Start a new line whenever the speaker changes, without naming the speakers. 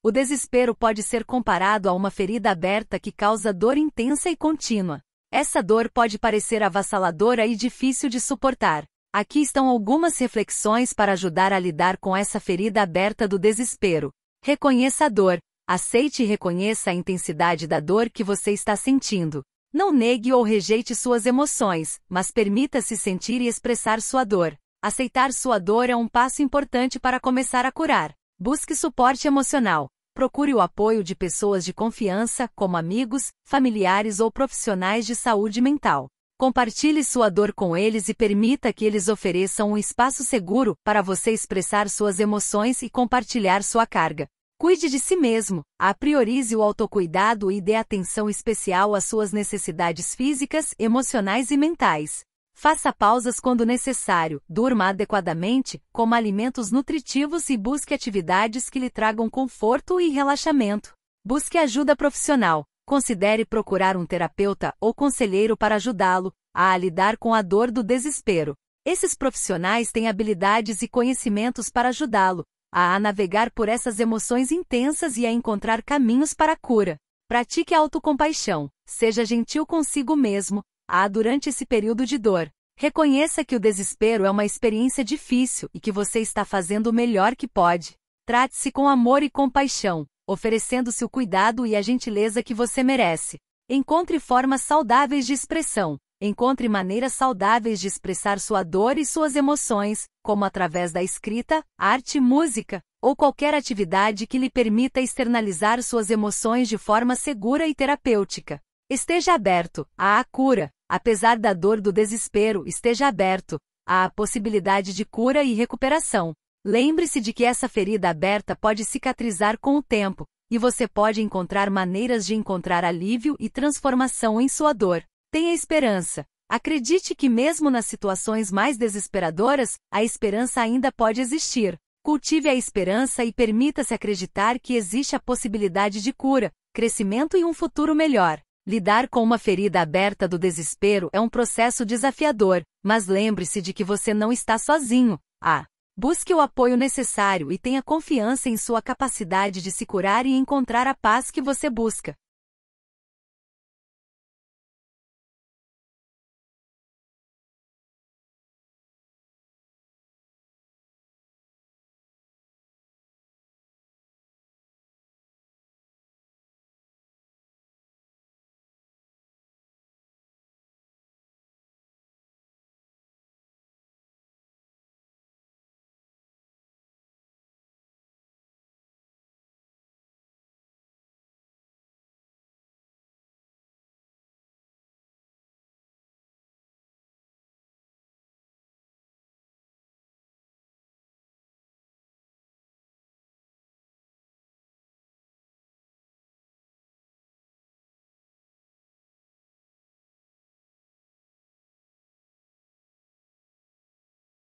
O desespero pode ser comparado a uma ferida aberta que causa dor intensa e contínua. Essa dor pode parecer avassaladora e difícil de suportar. Aqui estão algumas reflexões para ajudar a lidar com essa ferida aberta do desespero. Reconheça a dor, aceite e reconheça a intensidade da dor que você está sentindo. Não negue ou rejeite suas emoções, mas permita-se sentir e expressar sua dor. Aceitar sua dor é um passo importante para começar a curar. Busque suporte emocional. Procure o apoio de pessoas de confiança, como amigos, familiares ou profissionais de saúde mental. Compartilhe sua dor com eles e permita que eles ofereçam um espaço seguro para você expressar suas emoções e compartilhar sua carga. Cuide de si mesmo, a priorize o autocuidado e dê atenção especial às suas necessidades físicas, emocionais e mentais. Faça pausas quando necessário, durma adequadamente, coma alimentos nutritivos e busque atividades que lhe tragam conforto e relaxamento. Busque ajuda profissional. Considere procurar um terapeuta ou conselheiro para ajudá-lo a lidar com a dor do desespero. Esses profissionais têm habilidades e conhecimentos para ajudá-lo a navegar por essas emoções intensas e a encontrar caminhos para a cura. Pratique a autocompaixão, seja gentil consigo mesmo, há durante esse período de dor. Reconheça que o desespero é uma experiência difícil e que você está fazendo o melhor que pode. Trate-se com amor e compaixão, oferecendo-se o cuidado e a gentileza que você merece. Encontre formas saudáveis de expressão. Encontre maneiras saudáveis de expressar sua dor e suas emoções, como através da escrita, arte, música, ou qualquer atividade que lhe permita externalizar suas emoções de forma segura e terapêutica. Esteja aberto à cura, apesar da dor do desespero, esteja aberto à possibilidade de cura e recuperação. Lembre-se de que essa ferida aberta pode cicatrizar com o tempo, e você pode encontrar maneiras de encontrar alívio e transformação em sua dor. Tenha esperança. Acredite que, mesmo nas situações mais desesperadoras, a esperança ainda pode existir. Cultive a esperança e permita-se acreditar que existe a possibilidade de cura, crescimento e um futuro melhor. Lidar com uma ferida aberta do desespero é um processo desafiador, mas lembre-se de que você não está sozinho. A. Ah, busque o apoio necessário e tenha confiança em sua capacidade de se curar e encontrar a paz que você busca.